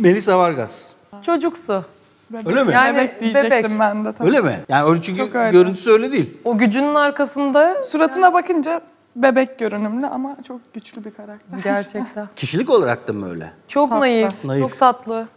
Melisa Vargas. Çocuksu. Bebek. Öyle mi? Yani bebek diyecektim bebek. ben de. Tabii. Öyle mi? Yani öyle çünkü öyle. görüntüsü öyle değil. O gücünün arkasında... Suratına yani... bakınca bebek görünümlü ama çok güçlü bir karakter. Gerçekten. Kişilik olarak da mı öyle? Çok naif, naif. çok tatlı.